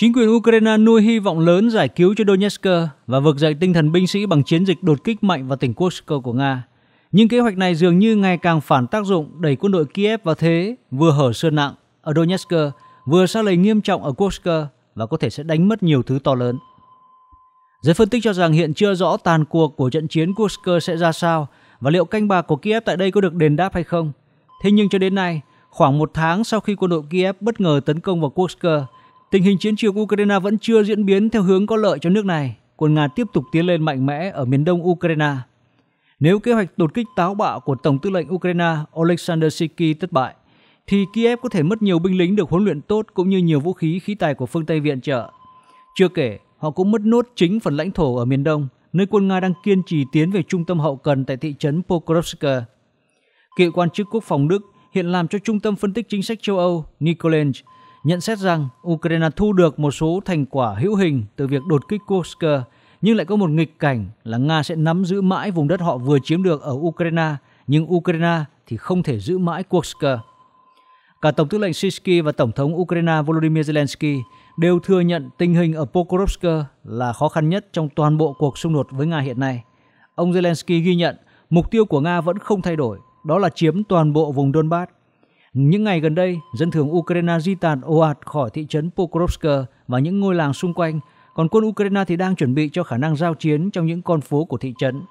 Chính quyền Ukraine nuôi hy vọng lớn giải cứu cho Donetsk và vực dậy tinh thần binh sĩ bằng chiến dịch đột kích mạnh vào tỉnh Kursk của Nga. Nhưng kế hoạch này dường như ngày càng phản tác dụng đẩy quân đội Kiev vào thế vừa hở sơn nặng ở Donetsk, vừa xa lầy nghiêm trọng ở Kursk và có thể sẽ đánh mất nhiều thứ to lớn. Giới phân tích cho rằng hiện chưa rõ tàn cuộc của trận chiến Kursk sẽ ra sao và liệu canh bạc của Kiev tại đây có được đền đáp hay không. Thế nhưng cho đến nay, khoảng một tháng sau khi quân đội Kiev bất ngờ tấn công vào Kursk, Tình hình chiến trường Ukraine vẫn chưa diễn biến theo hướng có lợi cho nước này, quân Nga tiếp tục tiến lên mạnh mẽ ở miền đông Ukraine. Nếu kế hoạch đột kích táo bạo của Tổng tư lệnh Ukraine Oleksandr Siki thất bại, thì Kiev có thể mất nhiều binh lính được huấn luyện tốt cũng như nhiều vũ khí khí tài của phương Tây viện trợ. Chưa kể, họ cũng mất nốt chính phần lãnh thổ ở miền đông, nơi quân Nga đang kiên trì tiến về trung tâm hậu cần tại thị trấn Pokrovska. Cựu quan chức quốc phòng Đức hiện làm cho Trung tâm Phân tích Chính sách châu Âu Nikolaj nhận xét rằng Ukraine thu được một số thành quả hữu hình từ việc đột kích Kursk, nhưng lại có một nghịch cảnh là Nga sẽ nắm giữ mãi vùng đất họ vừa chiếm được ở Ukraine, nhưng Ukraine thì không thể giữ mãi Kursk. Cả Tổng tư lệnh Sisky và Tổng thống Ukraine Volodymyr Zelensky đều thừa nhận tình hình ở Pokrovsk là khó khăn nhất trong toàn bộ cuộc xung đột với Nga hiện nay. Ông Zelensky ghi nhận mục tiêu của Nga vẫn không thay đổi, đó là chiếm toàn bộ vùng Donbass những ngày gần đây, dân thường Ukraine di tản ồ ạt khỏi thị trấn Pokrovsk và những ngôi làng xung quanh, còn quân Ukraine thì đang chuẩn bị cho khả năng giao chiến trong những con phố của thị trấn.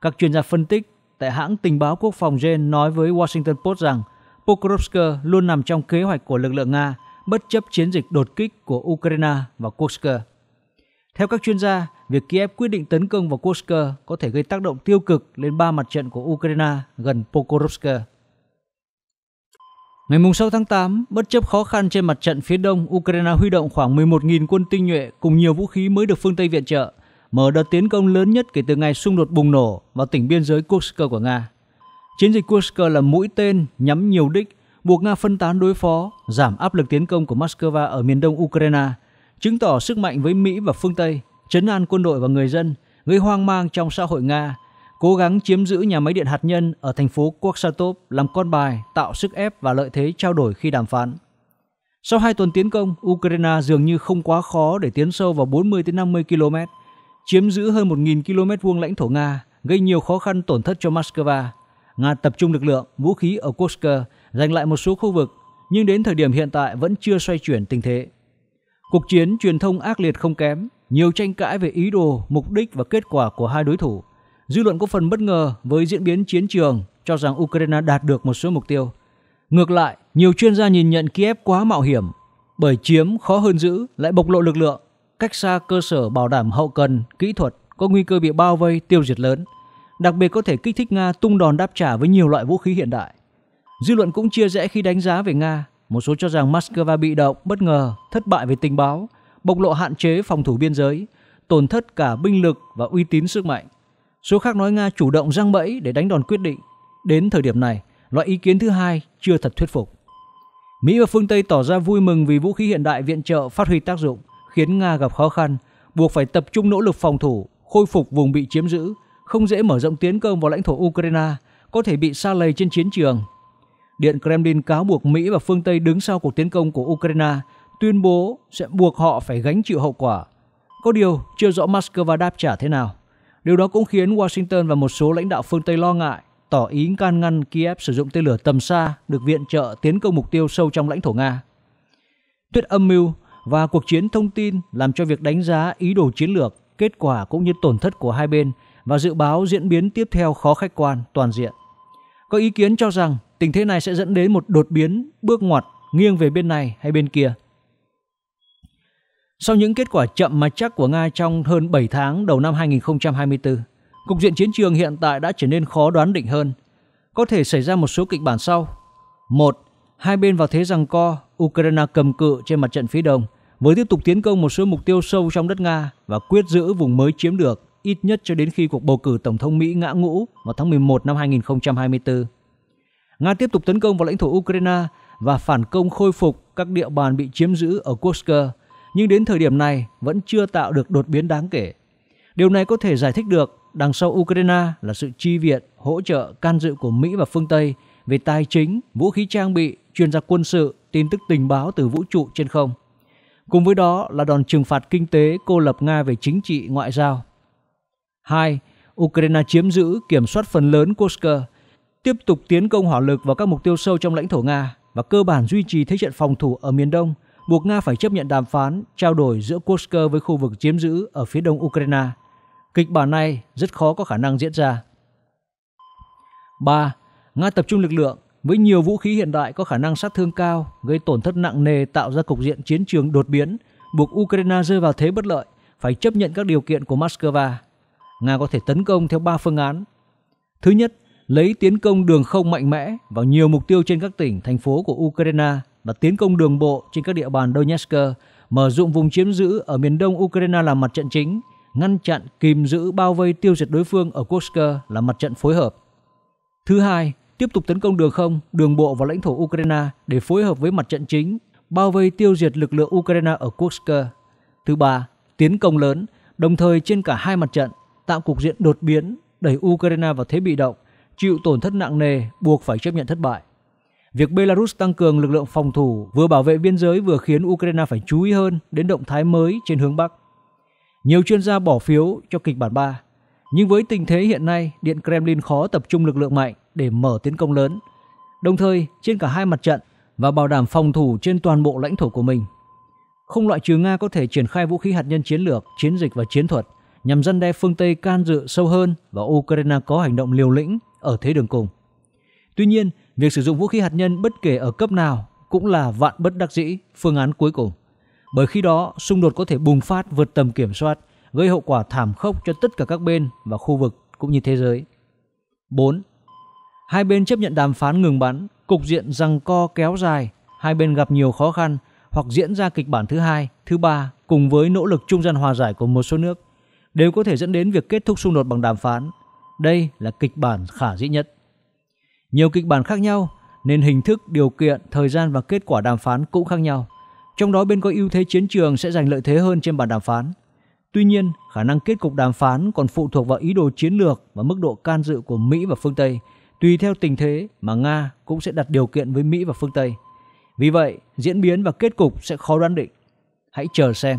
Các chuyên gia phân tích tại hãng tình báo quốc phòng Gen nói với Washington Post rằng Pokrovsk luôn nằm trong kế hoạch của lực lượng Nga bất chấp chiến dịch đột kích của Ukraine và Kursk. Theo các chuyên gia, việc Kiev quyết định tấn công vào Kursk có thể gây tác động tiêu cực lên ba mặt trận của Ukraine gần Pokrovsk. Ngày 6 tháng 8, bất chấp khó khăn trên mặt trận phía đông, Ukraine huy động khoảng 11.000 quân tinh nhuệ cùng nhiều vũ khí mới được phương Tây viện trợ, mở đợt tiến công lớn nhất kể từ ngày xung đột bùng nổ vào tỉnh biên giới Kursk của Nga. Chiến dịch Kursk là mũi tên nhắm nhiều đích, buộc Nga phân tán đối phó, giảm áp lực tiến công của Moscow ở miền đông Ukraine, chứng tỏ sức mạnh với Mỹ và phương Tây, chấn an quân đội và người dân, gây hoang mang trong xã hội Nga – cố gắng chiếm giữ nhà máy điện hạt nhân ở thành phố Quxatop làm con bài tạo sức ép và lợi thế trao đổi khi đàm phán. Sau hai tuần tiến công, Ukraine dường như không quá khó để tiến sâu vào 40 đến 50 km, chiếm giữ hơn 1.000 km vuông lãnh thổ Nga, gây nhiều khó khăn tổn thất cho Moscow. Nga tập trung lực lượng, vũ khí ở Kursk, giành lại một số khu vực, nhưng đến thời điểm hiện tại vẫn chưa xoay chuyển tình thế. Cuộc chiến truyền thông ác liệt không kém, nhiều tranh cãi về ý đồ, mục đích và kết quả của hai đối thủ. Dư luận có phần bất ngờ với diễn biến chiến trường cho rằng Ukraine đạt được một số mục tiêu. Ngược lại, nhiều chuyên gia nhìn nhận Kiev quá mạo hiểm bởi chiếm khó hơn giữ lại bộc lộ lực lượng, cách xa cơ sở bảo đảm hậu cần, kỹ thuật có nguy cơ bị bao vây tiêu diệt lớn, đặc biệt có thể kích thích Nga tung đòn đáp trả với nhiều loại vũ khí hiện đại. Dư luận cũng chia rẽ khi đánh giá về Nga, một số cho rằng Moscow bị động, bất ngờ, thất bại về tình báo, bộc lộ hạn chế phòng thủ biên giới, tổn thất cả binh lực và uy tín sức mạnh. Số khác nói Nga chủ động răng bẫy để đánh đòn quyết định. Đến thời điểm này, loại ý kiến thứ hai chưa thật thuyết phục. Mỹ và phương Tây tỏ ra vui mừng vì vũ khí hiện đại viện trợ phát huy tác dụng, khiến Nga gặp khó khăn, buộc phải tập trung nỗ lực phòng thủ, khôi phục vùng bị chiếm giữ, không dễ mở rộng tiến công vào lãnh thổ Ukraine, có thể bị xa lầy trên chiến trường. Điện Kremlin cáo buộc Mỹ và phương Tây đứng sau cuộc tiến công của Ukraine, tuyên bố sẽ buộc họ phải gánh chịu hậu quả. Có điều chưa rõ Moscow đáp trả thế nào. Điều đó cũng khiến Washington và một số lãnh đạo phương Tây lo ngại, tỏ ý can ngăn Kiev sử dụng tên lửa tầm xa được viện trợ tiến công mục tiêu sâu trong lãnh thổ Nga. Tuyết âm mưu và cuộc chiến thông tin làm cho việc đánh giá ý đồ chiến lược, kết quả cũng như tổn thất của hai bên và dự báo diễn biến tiếp theo khó khách quan toàn diện. Có ý kiến cho rằng tình thế này sẽ dẫn đến một đột biến, bước ngoặt nghiêng về bên này hay bên kia – sau những kết quả chậm mà chắc của Nga trong hơn 7 tháng đầu năm 2024, cục diện chiến trường hiện tại đã trở nên khó đoán định hơn. Có thể xảy ra một số kịch bản sau. một, Hai bên vào thế rằng co, Ukraine cầm cự trên mặt trận phía đông với tiếp tục tiến công một số mục tiêu sâu trong đất Nga và quyết giữ vùng mới chiếm được ít nhất cho đến khi cuộc bầu cử Tổng thống Mỹ ngã ngũ vào tháng 11 năm 2024. Nga tiếp tục tấn công vào lãnh thổ Ukraine và phản công khôi phục các địa bàn bị chiếm giữ ở Kursk nhưng đến thời điểm này vẫn chưa tạo được đột biến đáng kể. Điều này có thể giải thích được đằng sau Ukraine là sự chi viện, hỗ trợ, can dự của Mỹ và phương Tây về tài chính, vũ khí trang bị, chuyên gia quân sự, tin tức tình báo từ vũ trụ trên không. Cùng với đó là đòn trừng phạt kinh tế cô lập Nga về chính trị ngoại giao. 2. Ukraine chiếm giữ, kiểm soát phần lớn Kursk, tiếp tục tiến công hỏa lực vào các mục tiêu sâu trong lãnh thổ Nga và cơ bản duy trì thế trận phòng thủ ở miền đông – buộc Nga phải chấp nhận đàm phán trao đổi giữa Kursk với khu vực chiếm giữ ở phía đông Ukraine. Kịch bản này rất khó có khả năng diễn ra. 3. Nga tập trung lực lượng với nhiều vũ khí hiện đại có khả năng sát thương cao, gây tổn thất nặng nề tạo ra cục diện chiến trường đột biến, buộc Ukraine rơi vào thế bất lợi, phải chấp nhận các điều kiện của Moscow. Nga có thể tấn công theo 3 phương án. Thứ nhất, lấy tiến công đường không mạnh mẽ vào nhiều mục tiêu trên các tỉnh, thành phố của Ukraine – và tiến công đường bộ trên các địa bàn Donetsk, mở rộng vùng chiếm giữ ở miền đông Ukraine làm mặt trận chính, ngăn chặn, kìm giữ, bao vây tiêu diệt đối phương ở Kursk là mặt trận phối hợp. Thứ hai, tiếp tục tấn công đường không, đường bộ và lãnh thổ Ukraine để phối hợp với mặt trận chính, bao vây tiêu diệt lực lượng Ukraine ở Kursk. Thứ ba, tiến công lớn, đồng thời trên cả hai mặt trận, tạo cục diện đột biến, đẩy Ukraine vào thế bị động, chịu tổn thất nặng nề, buộc phải chấp nhận thất bại. Việc Belarus tăng cường lực lượng phòng thủ vừa bảo vệ biên giới vừa khiến Ukraine phải chú ý hơn đến động thái mới trên hướng Bắc. Nhiều chuyên gia bỏ phiếu cho kịch bản 3, nhưng với tình thế hiện nay, Điện Kremlin khó tập trung lực lượng mạnh để mở tiến công lớn, đồng thời trên cả hai mặt trận và bảo đảm phòng thủ trên toàn bộ lãnh thổ của mình. Không loại trừ Nga có thể triển khai vũ khí hạt nhân chiến lược, chiến dịch và chiến thuật nhằm răn đe phương Tây can dự sâu hơn và Ukraine có hành động liều lĩnh ở thế đường cùng. Tuy nhiên, Việc sử dụng vũ khí hạt nhân bất kể ở cấp nào cũng là vạn bất đắc dĩ, phương án cuối cùng. Bởi khi đó, xung đột có thể bùng phát vượt tầm kiểm soát, gây hậu quả thảm khốc cho tất cả các bên và khu vực cũng như thế giới. 4. Hai bên chấp nhận đàm phán ngừng bắn, cục diện răng co kéo dài, hai bên gặp nhiều khó khăn hoặc diễn ra kịch bản thứ hai, thứ ba cùng với nỗ lực trung gian hòa giải của một số nước đều có thể dẫn đến việc kết thúc xung đột bằng đàm phán. Đây là kịch bản khả dĩ nhất. Nhiều kịch bản khác nhau nên hình thức, điều kiện, thời gian và kết quả đàm phán cũng khác nhau. Trong đó bên có ưu thế chiến trường sẽ giành lợi thế hơn trên bàn đàm phán. Tuy nhiên, khả năng kết cục đàm phán còn phụ thuộc vào ý đồ chiến lược và mức độ can dự của Mỹ và phương Tây. Tùy theo tình thế mà Nga cũng sẽ đặt điều kiện với Mỹ và phương Tây. Vì vậy, diễn biến và kết cục sẽ khó đoán định. Hãy chờ xem.